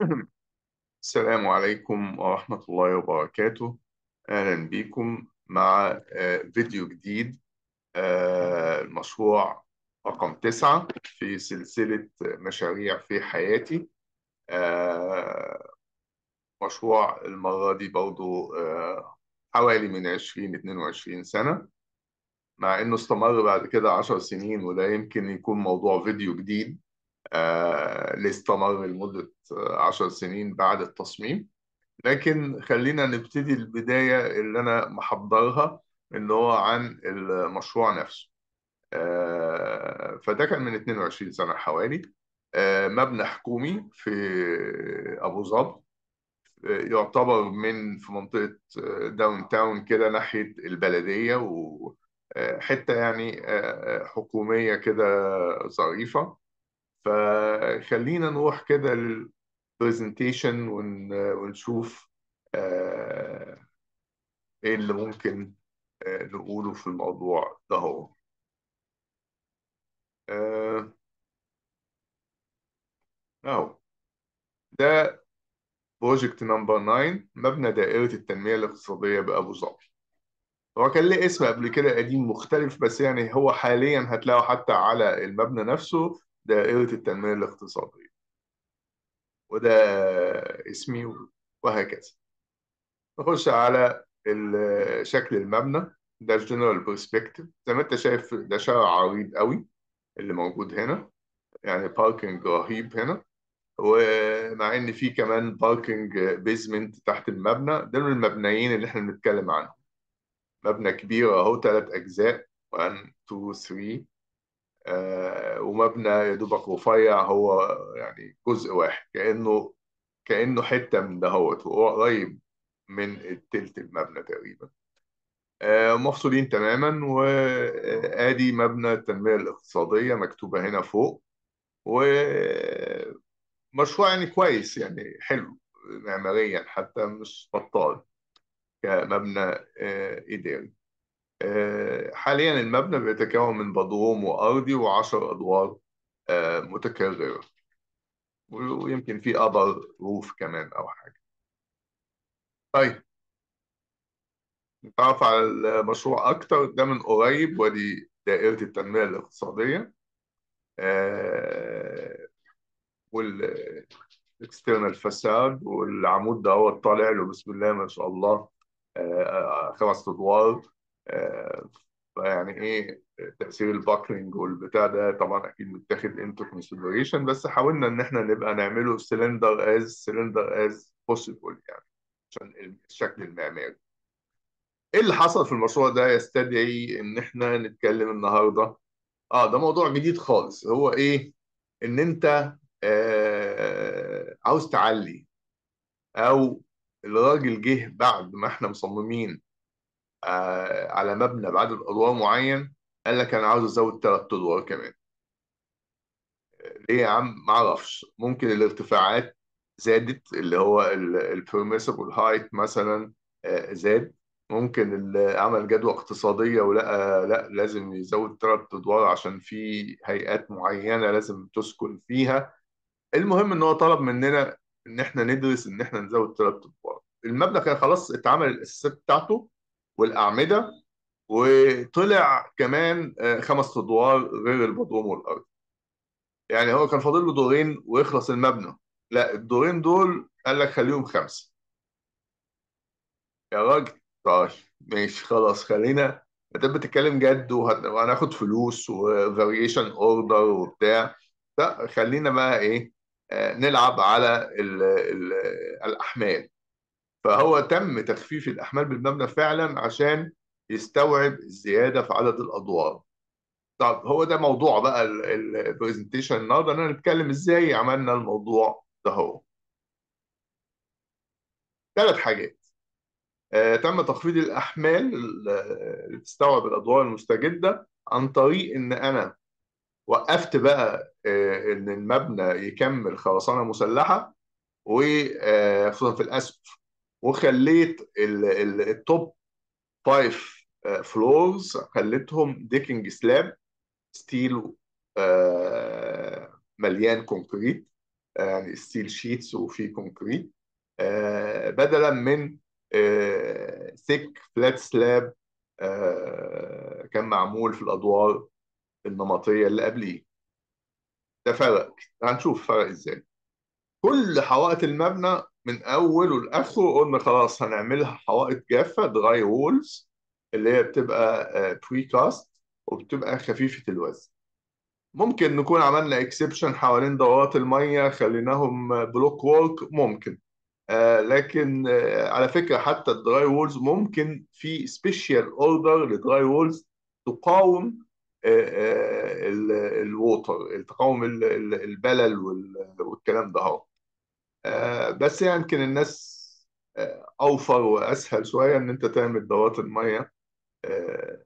السلام عليكم ورحمة الله وبركاته أهلا بكم مع آه، فيديو جديد آه، المشروع رقم تسعة في سلسلة مشاريع في حياتي آه، مشروع المرة دي برضو حوالي من 20 22 سنة مع إنه استمر بعد كده عشر سنين وده يمكن يكون موضوع فيديو جديد اللي آه، استمر لمدة آه، عشر سنين بعد التصميم لكن خلينا نبتدي البداية اللي أنا محضرها اللي هو عن المشروع نفسه آه، فده كان من 22 سنة حوالي مبنى حكومي في أبو ظبي يعتبر من في منطقة داون تاون كده ناحية البلدية وحتة يعني حكومية كده ظريفة فخلينا نروح كده للبرزنتيشن ونشوف آه، ايه اللي ممكن آه، نقوله في الموضوع ده هو آه، أهو ده بروجكت نمبر 9 مبنى دائرة التنمية الاقتصادية بأبو ظبي هو كان ليه اسم قبل كده قديم مختلف بس يعني هو حاليا هتلاقوا حتى على المبنى نفسه دائرة التنمية الاقتصادية وده اسمي وهكذا نخش على شكل المبنى ده الجنرال برسبكتيف زي ما انت شايف ده شارع عريض قوي اللي موجود هنا يعني باركنج رهيب هنا ومع ان في كمان باركنج بيزمنت تحت المبنى ده من المبنيين اللي احنا بنتكلم عنهم مبنى كبير اهو ثلاث اجزاء 1 2 3 آه، ومبنى يا دوبك رفيع هو يعني جزء واحد كانه كانه حته من دهوت وهو قريب من التلت المبنى تقريبا آه، مفصولين تماما وادي مبنى التنميه الاقتصاديه مكتوبه هنا فوق ومشروع يعني كويس يعني حلو معماريا حتى مش بطال كمبنى آه، اداري آه، حاليا المبنى بيتكون من بدروم وأرضي وعشر أدوار آه، متكررة ويمكن في أبر روف كمان أو حاجة طيب نتعرف على المشروع أكتر ده من قريب ودي دائرة التنمية الاقتصادية آه، والاكسترنال فساد والعمود ده هو طالع له بسم الله ما شاء الله خمس أدوار فيعني آه، ايه تاثير الباكلينج والبتاع ده طبعا اكيد متاخد انتو كونسيدريشن بس حاولنا ان احنا نبقى نعمله سلندر از سلندر از بوسيبل يعني عشان الشكل المعماري ايه اللي حصل في المشروع ده يستدعي ان احنا نتكلم النهارده اه ده موضوع جديد خالص هو ايه ان انت آه عاوز تعلي او الراجل جه بعد ما احنا مصممين آه، على مبنى بعدد ادوار معين قال لك انا عاوز ازود ثلاث ادوار كمان ليه يا عم ما اعرفش ممكن الارتفاعات زادت اللي هو البيرميسبل هايت مثلا آه، زاد ممكن عمل جدوى اقتصاديه ولقى لا لازم يزود ثلاث ادوار عشان في هيئات معينه لازم تسكن فيها المهم ان هو طلب مننا ان احنا ندرس ان احنا نزود ثلاث ادوار المبنى كان خلاص اتعمل الاساسات بتاعته والاعمده وطلع كمان آه، خمس ادوار غير البدروم والارض يعني هو كان فاضل له دورين ويخلص المبنى لا الدورين دول قال لك خليهم خمسه يا راجل طيب ماشي خلاص خلينا انت بتتكلم جد وهناخد فلوس وفاريشن اوردر وبتاع لا خلينا بقى ايه آه، نلعب على الـ الـ الاحمال فهو تم تخفيف الاحمال بالمبنى فعلا عشان يستوعب الزياده في عدد الادوار طب هو ده موضوع بقى البرزنتيشن النهارده ان انا نتكلم ازاي عملنا الموضوع ده هو ثلاث حاجات آه، تم تخفيض الاحمال اللي بتستوعب الادوار المستجده عن طريق ان انا وقفت بقى آه، ان المبنى يكمل خرسانه مسلحه وخصوصا آه، في الاسقف وخليت التوب فايف فلورز خليتهم ديكنج سلاب ستيل مليان كونكريت آه، يعني ستيل شيتس وفي كونكريت آه، بدلا من ثيك فلات سلاب كان معمول في الادوار النمطيه اللي قبليه ده فرق هنشوف فرق ازاي كل حوائط المبنى من اوله لاخره قلنا خلاص هنعملها حوائط جافه دراي وولز اللي هي بتبقى بري آه، كاست وبتبقى خفيفه الوزن ممكن نكون عملنا اكسبشن حوالين دورات الميه خليناهم بلوك وورك ممكن آه لكن آه على فكره حتى الدراي وولز ممكن في سبيشال اوردر لدراي وولز تقاوم آه, آه، الووتر تقاوم البلل والكلام ده اهو آه، بس يعني يمكن الناس آه، اوفر واسهل شويه ان انت تعمل الميه آه،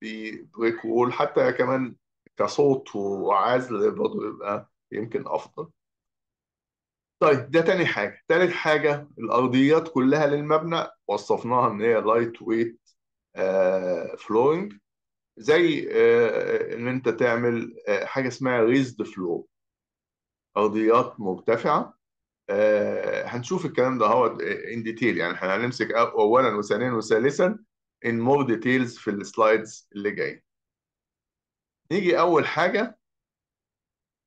في بريك وول حتى كمان كصوت وعزل برضه بيبقى يمكن افضل طيب ده تاني حاجة، تالت حاجة الأرضيات كلها للمبنى وصفناها إن هي لايت ويت فلورنج زي إن أنت تعمل حاجة اسمها ريزد فلور أرضيات مرتفعة آه، هنشوف الكلام ده اهوت ان ديتيل يعني احنا هنمسك اولا وثانيا وثالثا ان مور ديتيلز في السلايدز اللي جايه نيجي اول حاجه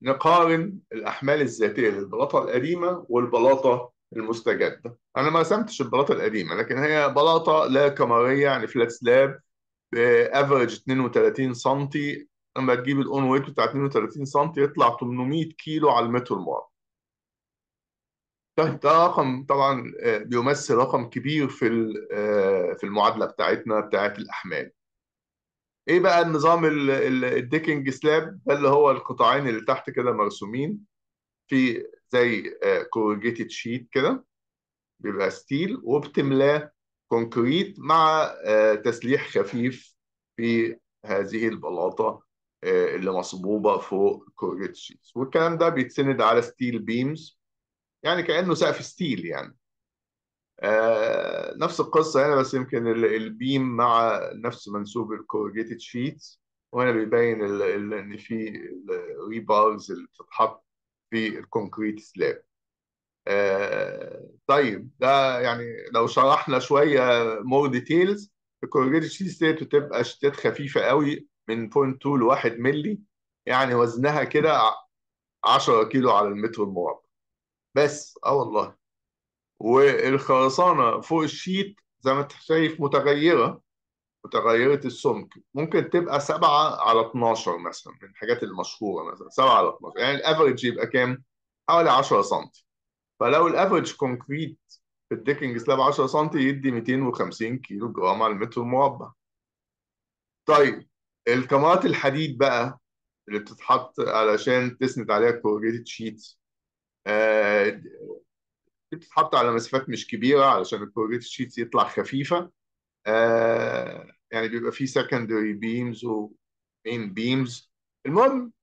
نقارن الاحمال الذاتيه للبلاطه القديمه والبلاطه المستجده انا ما رسمتش البلاطه القديمه لكن هي بلاطه لا كمريه يعني فلات سلاب بافرج 32 سم لما تجيب الاون ويت بتاع 32 سم يطلع 800 كيلو على المتر المربع ده طيب، ده رقم طبعا آه، بيمثل رقم كبير في آه، في المعادله بتاعتنا بتاعت الاحمال ايه بقى النظام الديكنج سلاب ده اللي هو القطاعين اللي تحت كده مرسومين في زي كورجيتد آه، شيت كده بيبقى ستيل وبتملاه كونكريت مع تسليح خفيف في هذه البلاطه اللي مصبوبه فوق كورجيتد شيت والكلام ده بيتسند على ستيل بيمز يعني كانه سقف ستيل يعني آه نفس القصه هنا بس يمكن البيم مع نفس منسوب الكورجيتد شيتس وهنا بيبين ان في الريبارز اللي بتتحط في الكونكريت سلاب آه طيب ده يعني لو شرحنا شويه مور ديتيلز الكورجيتد شيتس بتبقى شتات خفيفه قوي من 0.2 ل 1 مللي يعني وزنها كده 10 كيلو على المتر المربع بس اه والله والخرسانه فوق الشيت زي ما انت شايف متغيره متغيره السمك ممكن تبقى 7 على 12 مثلا من الحاجات المشهوره مثلا 7 على 12 يعني الافريج يبقى كام؟ حوالي 10 سم فلو الافريج كونكريت في الديكنج سلاب 10 سم يدي 250 كيلو جرام على المتر المربع طيب الكاميرات الحديد بقى اللي بتتحط علشان تسند عليها الكورجيتد شيتس آه، بتتحط على مسافات مش كبيره علشان البروجكت شيتس يطلع خفيفه آه، يعني بيبقى فيه سكندري بيمز ومين بيمز المهم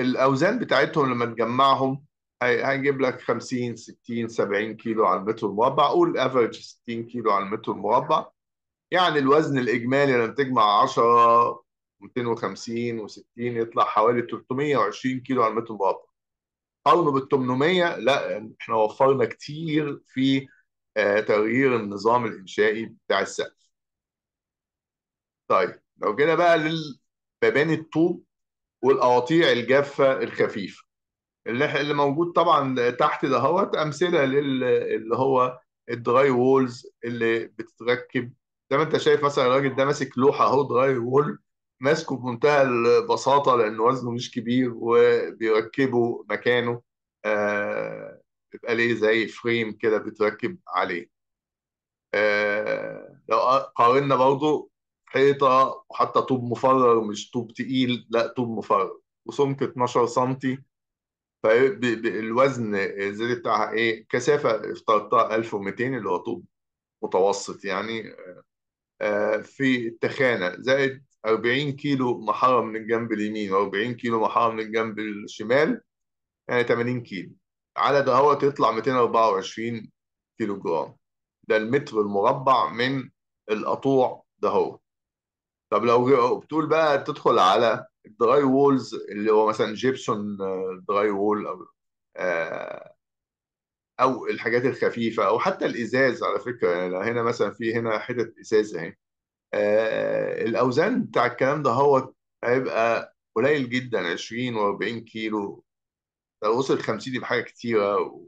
الاوزان بتاعتهم لما تجمعهم هيجيب لك 50 60 70 كيلو على المتر المربع قول افريج 60 كيلو على المتر المربع يعني الوزن الاجمالي لما تجمع 10 250 و60 يطلع حوالي 320 كيلو على المتر المربع قارنه بال 800 لا احنا وفرنا كتير في آه، تغيير النظام الانشائي بتاع السقف. طيب لو جينا بقى للمباني الطوب والقواطيع الجافه الخفيفه اللي اللي موجود طبعا تحت دهوت امثله اللي هو الدراي وولز اللي بتتركب زي ما انت شايف مثلا الراجل ده ماسك لوحه اهو دراي وول ماسكه بمنتهى البساطه لان وزنه مش كبير وبيركبه مكانه بيبقى آه، ليه زي فريم كده بيتركب عليه آه، لو قارنا برضه حيطه وحتى طوب مفرغ مش طوب تقيل لا طوب مفرغ وسمك 12 سم فالوزن الزيت بتاعها ايه كثافه افترضتها 1200 اللي هو طوب متوسط يعني آه، في التخانه زائد 40 كيلو محاره من الجنب اليمين و40 كيلو محاره من الجنب الشمال يعني 80 كيلو على دهوت يطلع 224 كيلو جرام ده المتر المربع من القطوع دهوت طب لو بتقول بقى تدخل على الدراي وولز اللي هو مثلا جيبسون دراي آه، وول او آه، او الحاجات الخفيفه او حتى الازاز على فكره يعني هنا مثلا في هنا حتت ازاز اهي آه الاوزان بتاع الكلام ده هو هيبقى قليل جدا 20 و40 كيلو لو وصل 50 دي بحاجه كتيره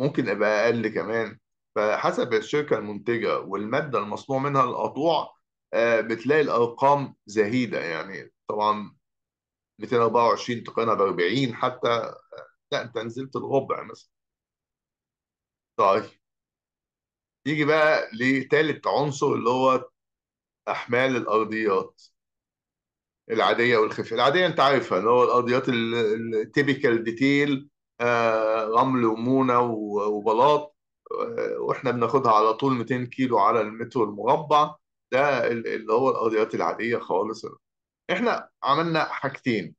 ممكن ابقى اقل كمان فحسب الشركه المنتجه والماده المصنوع منها القطوع آه بتلاقي الارقام زهيده يعني طبعا 224 تقارنها ب 40 حتى آه، لا انت نزلت الربع مثلا طيب يجي بقى لثالث عنصر اللي هو احمال الارضيات العاديه والخفيفه العاديه انت عارفها اللي هو الارضيات التيبيكال ديتيل آه، رمل ومونه وبلاط آه، واحنا بناخدها على طول 200 كيلو على المتر المربع ده اللي هو الارضيات العاديه خالص احنا عملنا حاجتين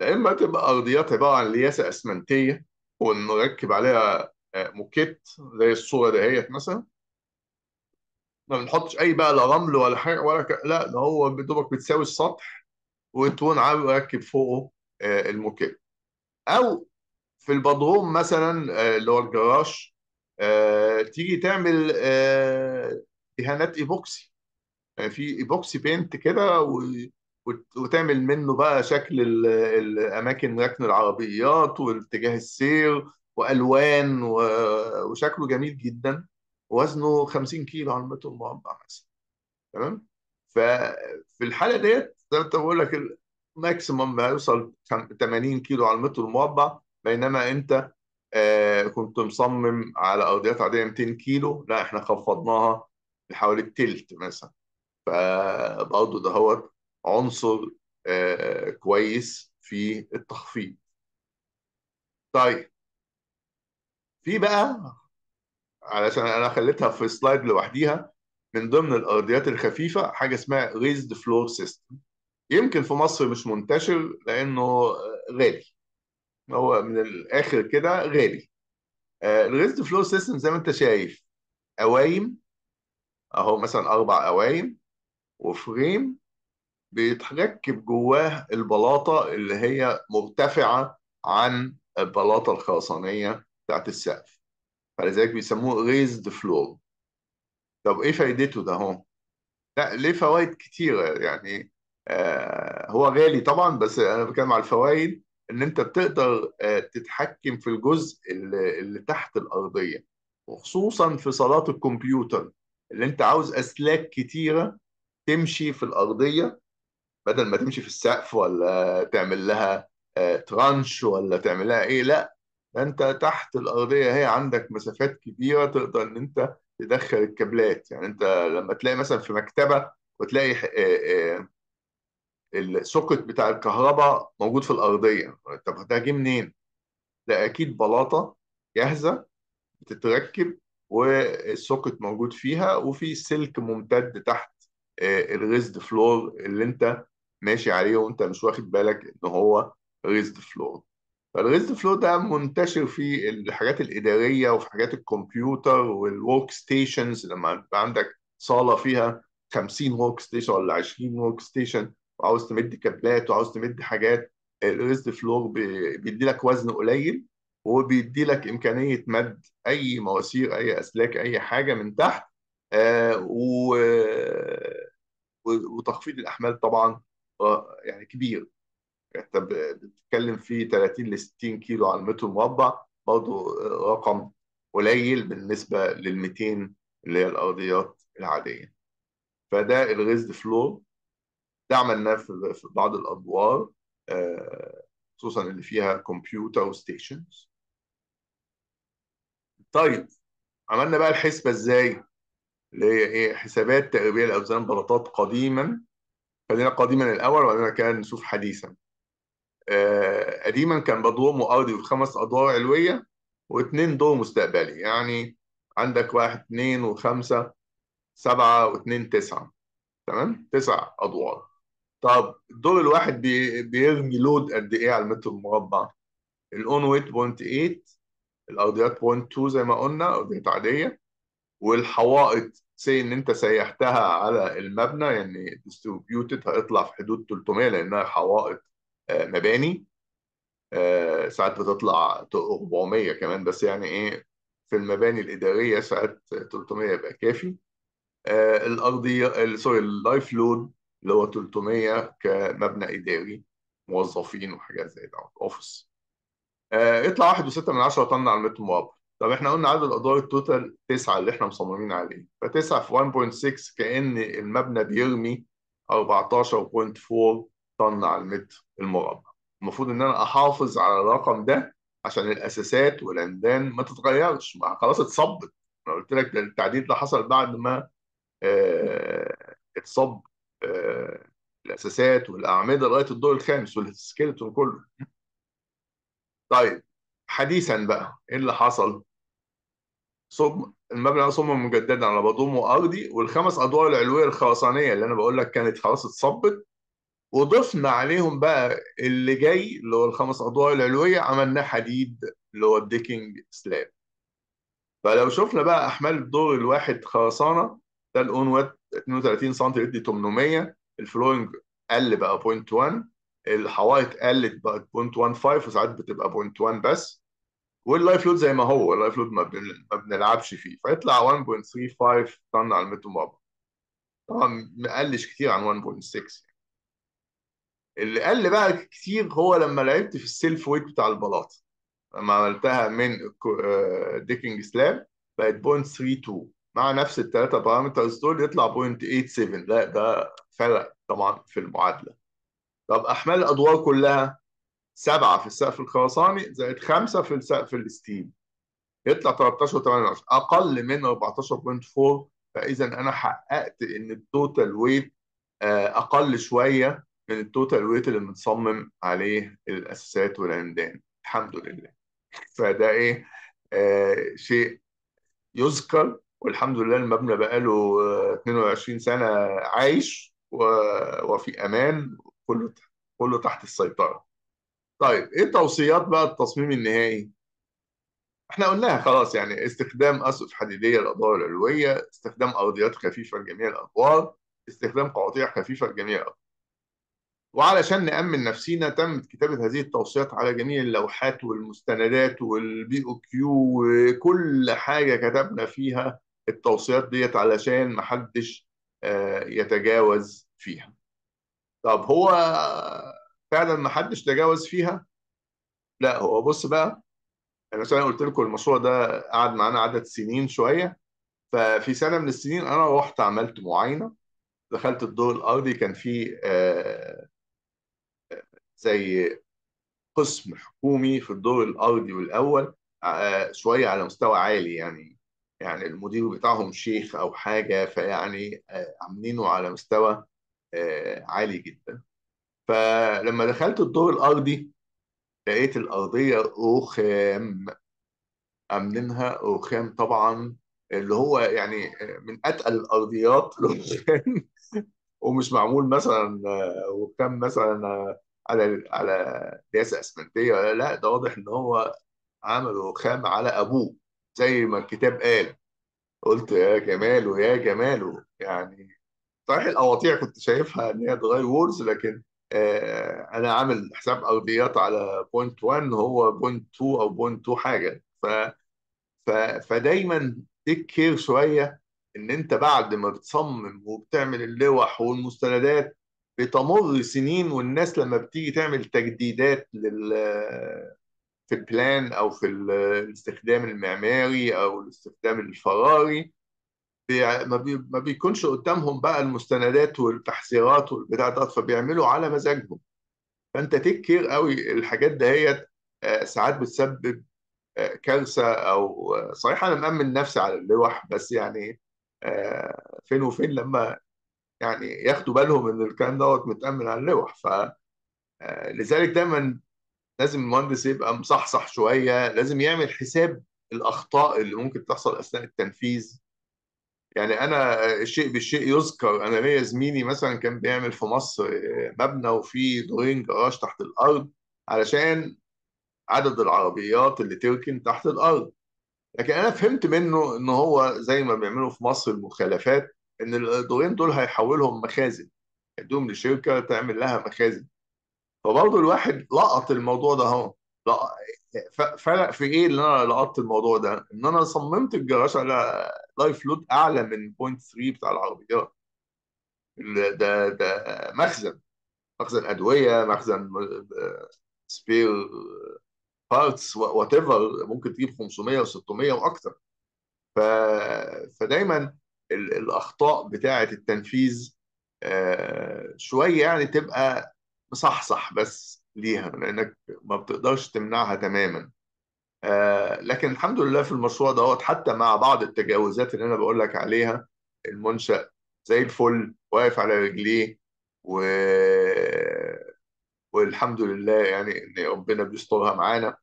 يا اما تبقى ارضيات عباره عن لياسه اسمنتيه ونركب عليها آه، موكيت زي الصوره دهيت مثلا ما بنحطش اي بقى لا رمل ولا حاجه ولا ك... لا ده هو دوبك بتساوي السطح وتكون عامل راكب فوقه آه، الموكيل او في البدروم مثلا آه، اللي هو الجراج آه، تيجي تعمل دهانات ايبوكسي يعني في ايبوكسي بينت كده وتعمل منه بقى شكل الاماكن ركن العربيات واتجاه السير والوان وشكله جميل جدا وزنه 50 كيلو على المتر مربع مثلا تمام ففي الحاله ديت زي ما انت بقول لك الماكسيمم هيوصل 80 كيلو على المتر المربع بينما انت آه كنت مصمم على ارضيات عاديه 200 كيلو لا احنا خفضناها لحوالي التلت مثلا فبرضه ده هو عنصر آه كويس في التخفيض طيب في بقى علشان انا خليتها في سلايد لوحديها من ضمن الارضيات الخفيفه حاجه اسمها ريزد فلور سيستم يمكن في مصر مش منتشر لانه غالي هو من الاخر كده غالي الريزد فلور سيستم زي ما انت شايف قوايم اهو مثلا اربع قوايم وفريم بيتركب جواه البلاطه اللي هي مرتفعه عن البلاطه الخرسانيه بتاعت السقف فلذلك بيسموه raised floor طب ايه فايدته ده هون لا ليه فوائد كتيرة يعني آه هو غالي طبعا بس انا بتكلم على الفوائد ان انت بتقدر آه تتحكم في الجزء اللي, اللي تحت الارضيه وخصوصا في صالات الكمبيوتر اللي انت عاوز اسلاك كتيره تمشي في الارضيه بدل ما تمشي في السقف ولا تعمل لها آه ترانش ولا تعمل لها ايه لا ده انت تحت الارضيه هي عندك مسافات كبيره تقدر ان انت تدخل الكابلات يعني انت لما تلاقي مثلا في مكتبه وتلاقي آه، آه، السوكت بتاع الكهرباء موجود في الارضيه طب ده جه منين؟ ده اكيد بلاطه جاهزه بتتركب والسوكت موجود فيها وفي سلك ممتد تحت آه، الريزد فلور اللي انت ماشي عليه وانت مش واخد بالك ان هو ريزد فلور فالريست فلو ده منتشر في الحاجات الاداريه وفي حاجات الكمبيوتر والورك ستيشنز لما يبقى عندك صاله فيها 50 ورك ستيشن ولا 20 ورك ستيشن وعاوز تمد كابلات وعاوز تمد حاجات الريست فلور بيدي لك وزن قليل وبيدي لك امكانيه مد اي مواسير اي اسلاك اي حاجه من تحت آه، وتخفيض الاحمال طبعا آه، يعني كبير انت بتتكلم في 30 ل 60 كيلو على المتر مربع برضه آه، رقم قليل بالنسبه لل 200 اللي هي الارضيات العاديه فده الغزل فلو ده عملناه في بعض الادوار آه، خصوصا اللي فيها كمبيوتر وستيشنز طيب عملنا بقى الحسبه ازاي اللي هي ايه حسابات تقريبيه لاوزان بلاطات قديما خلينا قديما الاول وبعدين كده نشوف حديثا آه، قديما كان بضومه ارضي وخمس ادوار علويه واثنين دور مستقبلي يعني عندك واحد اثنين وخمسه سبعه واثنين تسعه تمام تسع ادوار طب الدور الواحد بي... بيرمي لود قد ايه على المتر المربع الاون ويت بوينت 8 الارضيات بوينت 2 زي ما قلنا ارضيات عاديه والحوائط سي ان انت سيحتها على المبنى يعني ديستريبيوتد هيطلع في حدود 300 لانها حوائط مباني آه، ساعات بتطلع 400 كمان بس يعني ايه في المباني الاداريه ساعات 300 يبقى كافي آه، الارضيه سوري اللايف لود اللي هو 300 كمبنى اداري موظفين وحاجات زي ده اوفيس آه، يطلع 1.6 طن على المتر مربع طب احنا قلنا عدد الادوار التوتال 9 اللي احنا مصممين عليه ف9 في 1.6 كان المبنى بيرمي 14.4 طن على المتر المربع المفروض ان انا احافظ على الرقم ده عشان الاساسات والعمدان ما تتغيرش ما خلاص اتصبت انا قلت لك التعديل ده حصل بعد ما آه، اتصب آه، الاساسات والاعمده لغايه الدور الخامس والسكيلتون كله طيب حديثا بقى ايه اللي حصل صم المبنى على صمم مجددا على بضم وارضي والخمس ادوار العلويه الخرسانيه اللي انا بقول لك كانت خلاص اتصبت وضفنا عليهم بقى اللي جاي اللي هو الخمس اضواء العلويه عملناه حديد اللي هو الديكينج سلاب فلو شفنا بقى احمال الدور الواحد خرسانه ده الاون وات 32 سم يدي 800 الفلوينج قل بقى 0.1 الحوائط قلت بقت 0.15 وساعات بتبقى 0.1 بس واللايف لود زي ما هو اللايف لود ما, ما بنلعبش فيه فيطلع 1.35 طن على المتر مربع طبعا مقلش كتير عن 1.6 اللي قل بقى كتير هو لما لعبت في السيلف ويت بتاع البلاط لما عملتها من آه، ديكينج سلام بقت بوينت 3 2 مع نفس الثلاثه بارامترز دول يطلع بوينت 8 7 لا ده فرق طبعا في المعادله طب احمال الادوار كلها سبعه في السقف الخرساني زائد خمسه في السقف الستيل يطلع 13 18 اقل من 14.4 فاذا انا حققت ان التوتال آه، ويت اقل شويه من التوتال ويت اللي متصمم عليه الاساسات والعمدان الحمد لله فده ايه آه شيء يذكر والحمد لله المبنى بقاله 22 آه، سنه عايش وفي امان كله كله تحت السيطره طيب ايه توصيات بقى التصميم النهائي احنا قلناها خلاص يعني استخدام اسقف حديديه للادوار العلويه استخدام ارضيات خفيفه لجميع الادوار استخدام قواطيع خفيفه لجميع الادوار وعلشان نأمن نفسينا تمت كتابة هذه التوصيات على جميع اللوحات والمستندات والبي او كيو وكل حاجة كتبنا فيها التوصيات ديت علشان محدش آه، يتجاوز فيها طب هو فعلا محدش تجاوز فيها لا هو بص بقى انا مثلا قلت لكم المشروع ده قعد معانا عدد سنين شوية ففي سنة من السنين أنا رحت عملت معاينة دخلت الدور الارضي كان في آه، زي قسم حكومي في الدور الارضي والاول آه، شويه على مستوى عالي يعني يعني المدير بتاعهم شيخ او حاجه فيعني آه، عاملينه على مستوى آه، عالي جدا فلما دخلت الدور الارضي لقيت الارضيه رخام عاملينها رخام طبعا اللي هو يعني من اتقل الارضيات رخام ومش معمول مثلا رخام مثلا على على دياسه اسمنتيه ولا لا ده واضح ان هو عمل رخام على ابوه زي ما الكتاب قال قلت يا جماله يا جماله يعني صحيح القواطيع كنت شايفها ان هي دراي وورز لكن آه، انا عامل حساب ارضيات على بوينت 1 هو بوينت 2 او بوينت 2 حاجه ف, ف فدايما تيك كير شويه ان انت بعد ما بتصمم وبتعمل اللوح والمستندات بتمر سنين والناس لما بتيجي تعمل تجديدات لل في البلان او في الاستخدام المعماري او الاستخدام الفراري ما, بيكونش قدامهم بقى المستندات والتحذيرات والبتاع ده فبيعملوا على مزاجهم فانت تكير قوي الحاجات دهيت آه، ساعات بتسبب آه، كارثه او آه، صحيح انا مامن نفسي على اللوح بس يعني فين وفين لما يعني ياخدوا بالهم ان الكلام دوت متامن على اللوح ف آه، لذلك دايما لازم المهندس يبقى مصحصح شويه لازم يعمل حساب الاخطاء اللي ممكن تحصل اثناء التنفيذ يعني انا الشيء آه، بالشيء يذكر انا ليا زميلي مثلا كان بيعمل في مصر آه، مبنى وفيه دورين جراج تحت الارض علشان عدد العربيات اللي تركن تحت الارض لكن انا فهمت منه ان هو زي ما بيعملوا في مصر المخالفات ان الايضايين دول هيحولهم مخازن يدوم لشركه تعمل لها مخازن فبرضه الواحد لقط الموضوع ده اهو فرق في ايه اللي انا لقطت الموضوع ده؟ ان انا صممت الجراج على لايف لود اعلى من 0.3 بتاع العربيات. ده ده مخزن مخزن ادويه مخزن سبير بارتس وات ايفر ممكن تجيب 500 و600 واكتر. ف... فدايما الاخطاء بتاعه التنفيذ آه، شويه يعني تبقى مصحصح بس ليها لانك ما بتقدرش تمنعها تماما آه، لكن الحمد لله في المشروع دوت حتى مع بعض التجاوزات اللي انا بقول لك عليها المنشا زي الفل واقف على رجليه و والحمد لله يعني ان ربنا بيسترها معانا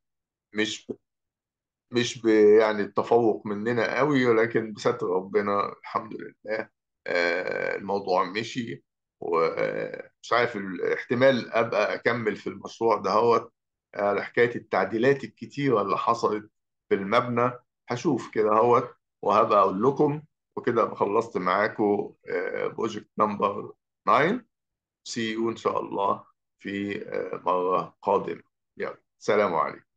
مش مش يعني التفوق مننا قوي ولكن بستر ربنا الحمد لله آه، الموضوع مشي ومش عارف احتمال ابقى اكمل في المشروع دهوت على حكايه التعديلات الكتيره اللي حصلت في المبنى هشوف كده اهوت وهبقى اقول لكم وكده خلصت معاكم بروجكت نمبر 9 سي يو ان شاء الله في آه، مره قادمه يلا سلام عليكم